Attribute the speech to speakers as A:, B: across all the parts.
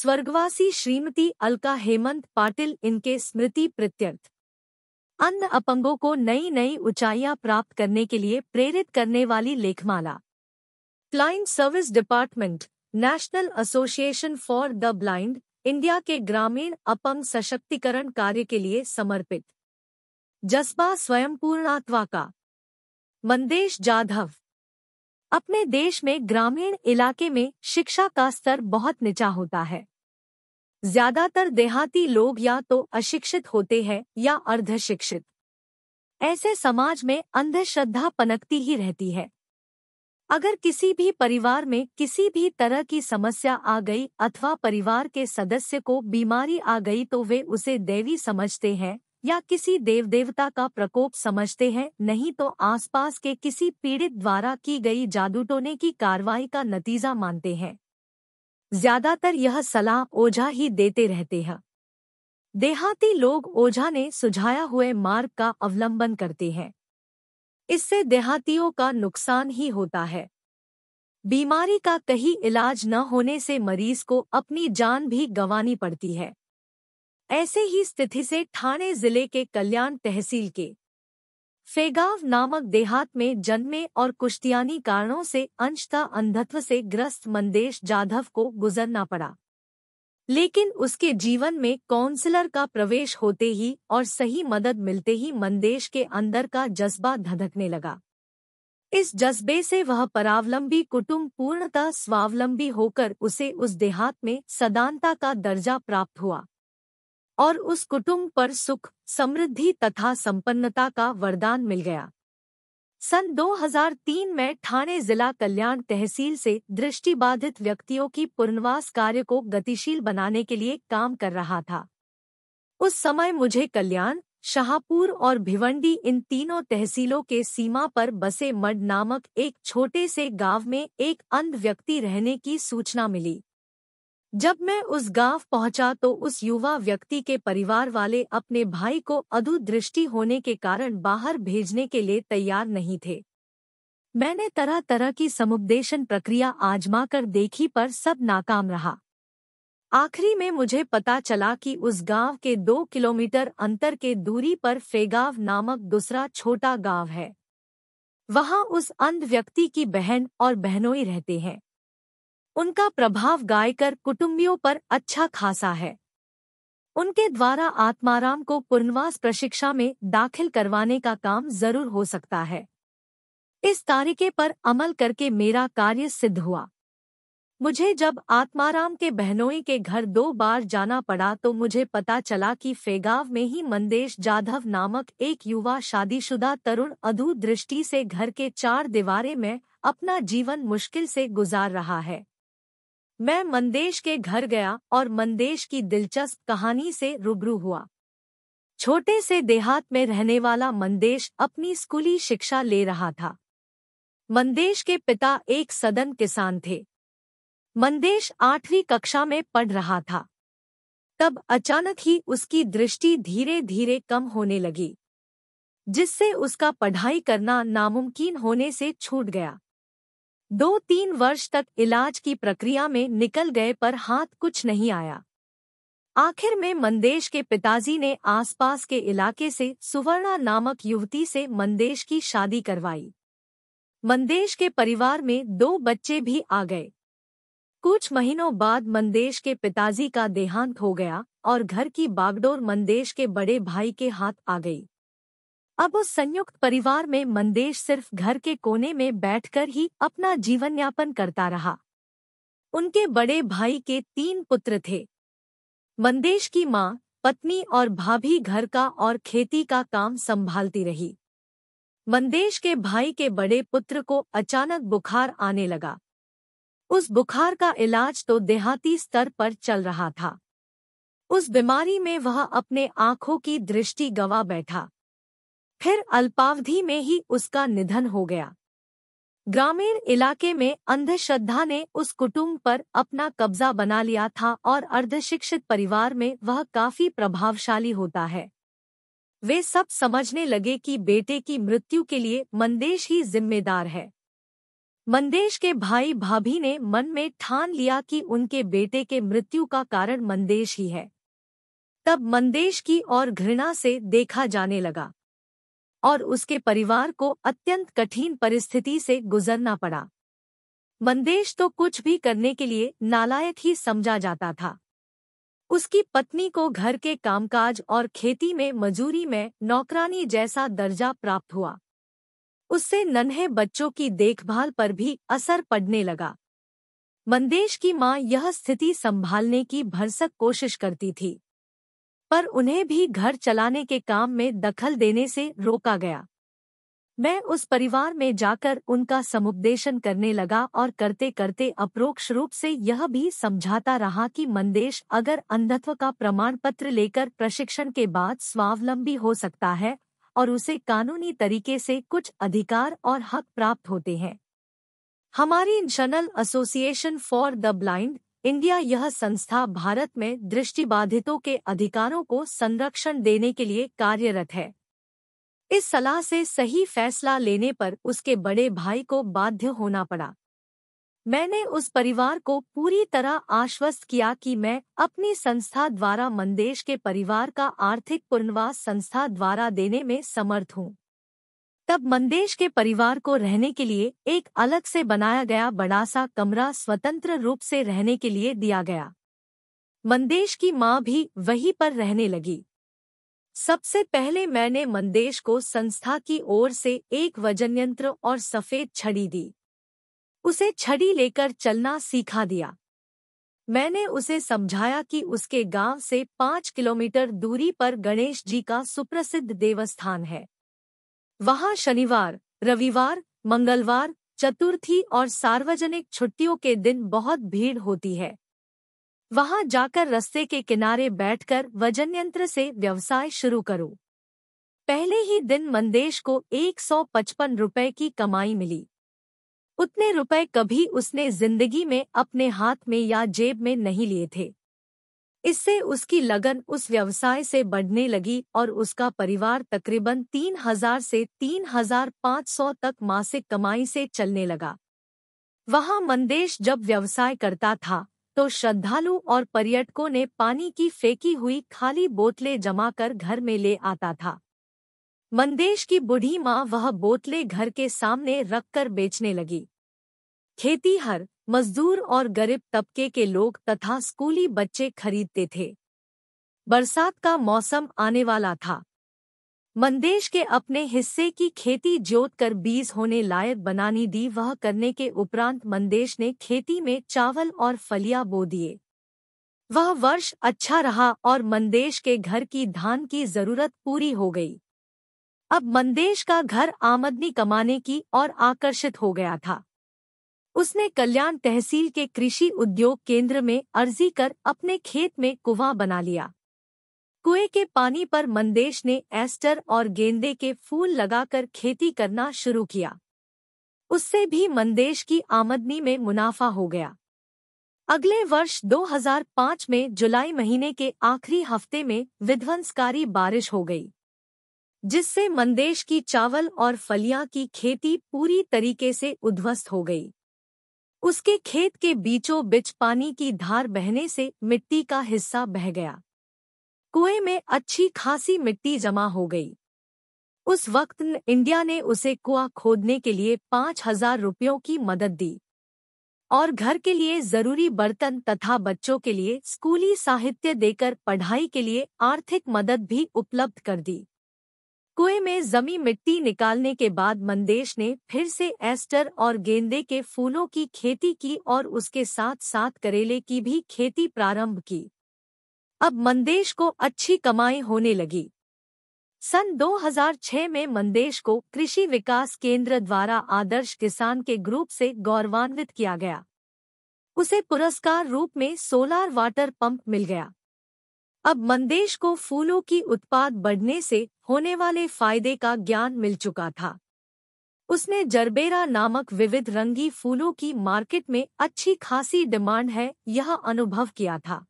A: स्वर्गवासी श्रीमती अलका हेमंत पाटिल इनके स्मृति प्रत्यर्थ अन्य अपंगों को नई नई ऊंचाइयां प्राप्त करने के लिए प्रेरित करने वाली लेखमाला client service department national association for the blind India के ग्रामीण अपंग सशक्तिकरण कार्य के लिए समर्पित जस्बा स्वयंपूर्णात्वा का मंदेश जाधव अपने देश में ग्रामीण इलाके में शिक्षा का स्तर बहुत निचा होता है ज्यादातर देहाती लोग या तो अशिक्षित होते हैं या अर्धशिक्षित ऐसे समाज में अंधश्रद्धा पनकती ही रहती है अगर किसी भी परिवार में किसी भी तरह की समस्या आ गई अथवा परिवार के सदस्य को बीमारी आ गई तो वे उसे देवी समझते हैं या किसी देवदेवता का प्रकोप समझते हैं नहीं तो आसपास के किसी पीड़ित द्वारा की गई जादूटोने की कार्रवाई का नतीजा मानते हैं ज्यादातर यह सलाह ओझा ही देते रहते हैं देहाती लोग ओझा ने सुझाया हुए मार्ग का अवलंबन करते हैं इससे देहातियों का नुकसान ही होता है बीमारी का कहीं इलाज न होने से मरीज को अपनी जान भी गंवानी पड़ती है ऐसे ही स्थिति से ठाणे जिले के कल्याण तहसील के फेगाव नामक देहात में जन्मे और कुश्तियानी कारणों से अंशतः अंधत्व से ग्रस्त मंदेश जाधव को गुजरना पड़ा लेकिन उसके जीवन में काउंसलर का प्रवेश होते ही और सही मदद मिलते ही मंदेश के अंदर का जज्बा धधकने लगा इस जज्बे से वह परावलंबी कुटुंब पूर्णतः स्वावलंबी होकर उसे उस देहात में सदानता का दर्जा प्राप्त हुआ और उस कुटुंब पर सुख समृद्धि तथा संपन्नता का वरदान मिल गया सन 2003 में ठाणे जिला कल्याण तहसील से दृष्टिबाधित व्यक्तियों की पुनर्वास कार्य को गतिशील बनाने के लिए काम कर रहा था उस समय मुझे कल्याण शाहपुर और भिवंडी इन तीनों तहसीलों के सीमा पर बसे मड नामक एक छोटे से गांव में एक अंध व्यक्ति रहने की सूचना मिली जब मैं उस गांव पहुंचा तो उस युवा व्यक्ति के परिवार वाले अपने भाई को अधू दृष्टि होने के कारण बाहर भेजने के लिए तैयार नहीं थे मैंने तरह तरह की समुपदेशन प्रक्रिया आजमा कर देखी पर सब नाकाम रहा आखिरी में मुझे पता चला कि उस गांव के दो किलोमीटर अंतर के दूरी पर फेगाव नामक दूसरा छोटा गांव है वहां उस अंध व्यक्ति की बहन और बहनोई रहते हैं उनका प्रभाव गायकर कुटुंबियों पर अच्छा खासा है उनके द्वारा आत्माराम को पुनर्वास प्रशिक्षा में दाखिल करवाने का काम जरूर हो सकता है इस तारीखे पर अमल करके मेरा कार्य सिद्ध हुआ मुझे जब आत्माराम के बहनोई के घर दो बार जाना पड़ा तो मुझे पता चला कि फेगाव में ही मंदेश जाधव नामक एक युवा शादीशुदा तरुण अधू दृष्टि से घर के चार दीवारे में अपना जीवन मुश्किल से गुजार रहा है मैं मंदेश के घर गया और मंदेश की दिलचस्प कहानी से रूबरू हुआ छोटे से देहात में रहने वाला मंदेश अपनी स्कूली शिक्षा ले रहा था मंदेश के पिता एक सदन किसान थे मंदेश आठवीं कक्षा में पढ़ रहा था तब अचानक ही उसकी दृष्टि धीरे धीरे कम होने लगी जिससे उसका पढ़ाई करना नामुमकिन होने से छूट गया दो तीन वर्ष तक इलाज की प्रक्रिया में निकल गए पर हाथ कुछ नहीं आया आखिर में मंदेश के पिताजी ने आसपास के इलाके से सुवर्णा नामक युवती से मंदेश की शादी करवाई मंदेश के परिवार में दो बच्चे भी आ गए कुछ महीनों बाद मंदेश के पिताजी का देहांत हो गया और घर की बागडोर मंदेश के बड़े भाई के हाथ आ गई अब उस संयुक्त परिवार में मंदेश सिर्फ घर के कोने में बैठकर ही अपना जीवन यापन करता रहा उनके बड़े भाई के तीन पुत्र थे मंदेश की माँ पत्नी और भाभी घर का और खेती का काम संभालती रही मंदेश के भाई के बड़े पुत्र को अचानक बुखार आने लगा उस बुखार का इलाज तो देहाती स्तर पर चल रहा था उस बीमारी में वह अपने आंखों की दृष्टि गवा बैठा फिर अल्पावधि में ही उसका निधन हो गया ग्रामीण इलाके में अंधश्रद्धा ने उस कुटुंब पर अपना कब्जा बना लिया था और अर्धशिक्षित परिवार में वह काफी प्रभावशाली होता है वे सब समझने लगे कि बेटे की मृत्यु के लिए मंदेश ही जिम्मेदार है मंदेश के भाई भाभी ने मन में ठान लिया कि उनके बेटे के मृत्यु का कारण मंदेश ही है तब मंदेश की और घृणा से देखा जाने लगा और उसके परिवार को अत्यंत कठिन परिस्थिति से गुजरना पड़ा वंदेश तो कुछ भी करने के लिए नालायक ही समझा जाता था उसकी पत्नी को घर के कामकाज और खेती में मजूरी में नौकरानी जैसा दर्जा प्राप्त हुआ उससे नन्हे बच्चों की देखभाल पर भी असर पड़ने लगा वंदेश की मां यह स्थिति संभालने की भरसक कोशिश करती थी पर उन्हें भी घर चलाने के काम में दखल देने से रोका गया मैं उस परिवार में जाकर उनका समुपदेशन करने लगा और करते करते अप्रोक्ष रूप से यह भी समझाता रहा कि मंदेश अगर अंधत्व का प्रमाण पत्र लेकर प्रशिक्षण के बाद स्वावलंबी हो सकता है और उसे कानूनी तरीके से कुछ अधिकार और हक प्राप्त होते हैं हमारी internal association for the blind India यह संस्था भारत में दृष्टिबाधितों के अधिकारों को संरक्षण देने के लिए कार्यरत है इस सलाह से सही फैसला लेने पर उसके बड़े भाई को बाध्य होना पड़ा मैंने उस परिवार को पूरी तरह आश्वस्त किया कि मैं अपनी संस्था द्वारा मंदेश के परिवार का आर्थिक पुनर्वास संस्था द्वारा देने में समर्थ हूँ तब मंदेश के परिवार को रहने के लिए एक अलग से बनाया गया बड़ा सा कमरा स्वतंत्र रूप से रहने के लिए दिया गया मंदेश की माँ भी वहीं पर रहने लगी सबसे पहले मैंने मंदेश को संस्था की ओर से एक वजन यंत्र और सफेद छड़ी दी उसे छड़ी लेकर चलना सीखा दिया मैंने उसे समझाया कि उसके गांव से पाँच किलोमीटर दूरी पर गणेश जी का सुप्रसिद्ध देवस्थान है वहां शनिवार रविवार मंगलवार चतुर्थी और सार्वजनिक छुट्टियों के दिन बहुत भीड़ होती है वहां जाकर रस्ते के किनारे बैठकर वजन यंत्र से व्यवसाय शुरू करो पहले ही दिन मंदेश को एक सौ पचपन रुपये की कमाई मिली उतने रुपए कभी उसने जिंदगी में अपने हाथ में या जेब में नहीं लिए थे इससे उसकी लगन उस व्यवसाय से बढ़ने लगी और उसका परिवार तकरीबन 3000 से 3500 तक मासिक कमाई से चलने लगा वहां मंदेश जब व्यवसाय करता था तो श्रद्धालु और पर्यटकों ने पानी की फेंकी हुई खाली बोतलें जमा कर घर में ले आता था मंदेश की बूढ़ी माँ वह बोतलें घर के सामने रखकर बेचने लगी खेतीहर मजदूर और गरीब तबके के लोग तथा स्कूली बच्चे खरीदते थे बरसात का मौसम आने वाला था मंदेश के अपने हिस्से की खेती जोत कर बीज होने लायक बनानी दी वह करने के उपरांत मंदेश ने खेती में चावल और फलियां बो दिए वह वर्ष अच्छा रहा और मंदेश के घर की धान की जरूरत पूरी हो गई अब मंदेश का घर आमदनी कमाने की और आकर्षित हो गया था उसने कल्याण तहसील के कृषि उद्योग केंद्र में अर्जी कर अपने खेत में कुआं बना लिया कुएं के पानी पर मंदेश ने एस्टर और गेंदे के फूल लगाकर खेती करना शुरू किया उससे भी मंदेश की आमदनी में मुनाफा हो गया अगले वर्ष 2005 में जुलाई महीने के आखिरी हफ्ते में विध्वंसकारी बारिश हो गई जिससे मंदेश की चावल और फलियां की खेती पूरी तरीके से उध्वस्त हो गई उसके खेत के बीचों बीच पानी की धार बहने से मिट्टी का हिस्सा बह गया कुएं में अच्छी खासी मिट्टी जमा हो गई उस वक्त इंडिया ने उसे कुआ खोदने के लिए पांच हजार रुपयों की मदद दी और घर के लिए जरूरी बर्तन तथा बच्चों के लिए स्कूली साहित्य देकर पढ़ाई के लिए आर्थिक मदद भी उपलब्ध कर दी कुएं में जमी मिट्टी निकालने के बाद मंदेश ने फिर से एस्टर और गेंदे के फूलों की खेती की और उसके साथ साथ करेले की भी खेती प्रारंभ की अब मंदेश को अच्छी कमाई होने लगी सन 2006 में मंदेश को कृषि विकास केंद्र द्वारा आदर्श किसान के ग्रुप से गौरवान्वित किया गया उसे पुरस्कार रूप में सोलार वाटर पंप मिल गया अब मंदेश को फूलों की उत्पाद बढ़ने से होने वाले फायदे का ज्ञान मिल चुका था उसने जरबेरा नामक विविध रंगी फूलों की मार्केट में अच्छी खासी डिमांड है यह अनुभव किया था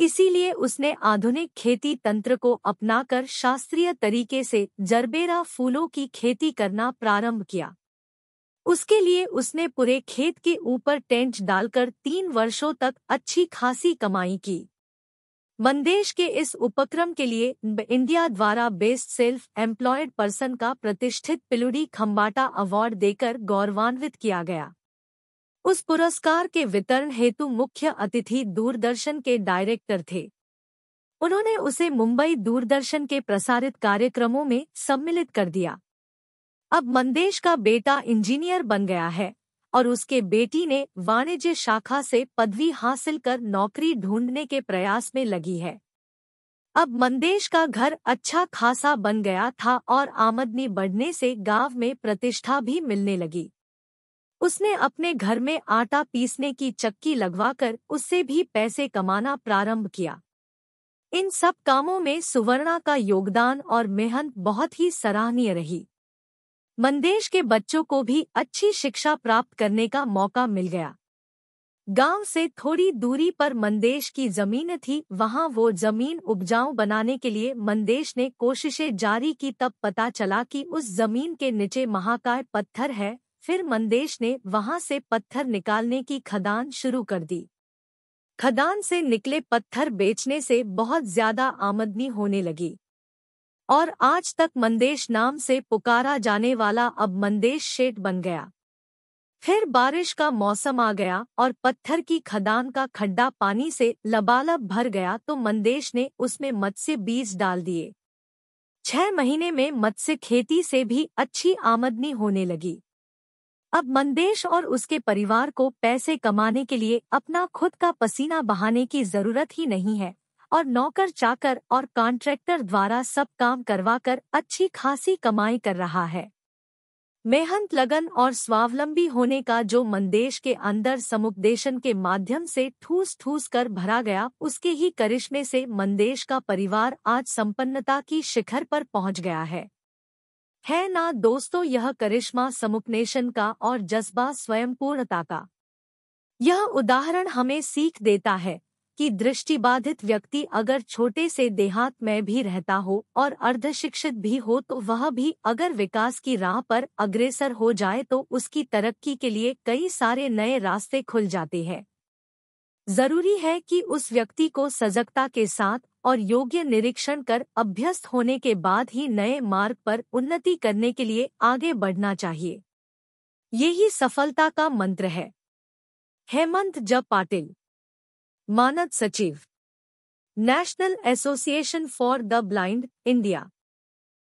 A: इसीलिए उसने आधुनिक खेती तंत्र को अपनाकर शास्त्रीय तरीके से जरबेरा फूलों की खेती करना प्रारंभ किया उसके लिए उसने पूरे खेत के ऊपर टेंट डालकर तीन वर्षों तक अच्छी खासी कमाई की मंदेश के इस उपक्रम के लिए इंडिया द्वारा बेस्ट सेल्फ एम्प्लॉयड पर्सन का प्रतिष्ठित पिलुडी खम्बाटा अवार्ड देकर गौरवान्वित किया गया उस पुरस्कार के वितरण हेतु मुख्य अतिथि दूरदर्शन के डायरेक्टर थे उन्होंने उसे मुंबई दूरदर्शन के प्रसारित कार्यक्रमों में सम्मिलित कर दिया अब मंदेश का बेटा इंजीनियर बन गया है और उसके बेटी ने वाणिज्य शाखा से पदवी हासिल कर नौकरी ढूंढने के प्रयास में लगी है अब मंदेश का घर अच्छा खासा बन गया था और आमदनी बढ़ने से गांव में प्रतिष्ठा भी मिलने लगी उसने अपने घर में आटा पीसने की चक्की लगवाकर उससे भी पैसे कमाना प्रारंभ किया इन सब कामों में सुवर्णा का योगदान और मेहनत बहुत ही सराहनीय रही मंदेश के बच्चों को भी अच्छी शिक्षा प्राप्त करने का मौका मिल गया गांव से थोड़ी दूरी पर मंदेश की जमीन थी वहां वो जमीन उपजाऊ बनाने के लिए मंदेश ने कोशिशें जारी की तब पता चला कि उस जमीन के नीचे महाकाय पत्थर है फिर मंदेश ने वहां से पत्थर निकालने की खदान शुरू कर दी खदान से निकले पत्थर बेचने से बहुत ज्यादा आमदनी होने लगी और आज तक मंदेश नाम से पुकारा जाने वाला अब मंदेश शेठ बन गया फिर बारिश का मौसम आ गया और पत्थर की खदान का खड्डा पानी से लबालब भर गया तो मंदेश ने उसमें मत्स्य बीज डाल दिए छह महीने में मत्स्य खेती से भी अच्छी आमदनी होने लगी अब मंदेश और उसके परिवार को पैसे कमाने के लिए अपना खुद का पसीना बहाने की जरूरत ही नहीं है और नौकर चाकर और कॉन्ट्रैक्टर द्वारा सब काम करवाकर अच्छी खासी कमाई कर रहा है मेहनत लगन और स्वावलंबी होने का जो मंदेश के अंदर समुपदेशन के माध्यम से ठूस ठूस कर भरा गया उसके ही करिश्मे से मंदेश का परिवार आज संपन्नता की शिखर पर पहुंच गया है है ना दोस्तों यह करिश्मा समुपनेशन का और जज्बा स्वयंपूर्णता का यह उदाहरण हमें सीख देता है कि दृष्टिबाधित व्यक्ति अगर छोटे से देहात में भी रहता हो और अर्धशिक्षित भी हो तो वह भी अगर विकास की राह पर अग्रेसर हो जाए तो उसकी तरक्की के लिए कई सारे नए रास्ते खुल जाते हैं जरूरी है कि उस व्यक्ति को सजगता के साथ और योग्य निरीक्षण कर अभ्यस्त होने के बाद ही नए मार्ग पर उन्नति करने के लिए आगे बढ़ना चाहिए यही सफलता का मंत्र है हेमंत जब Patil Manat Sachiv. National Association for the Blind, India.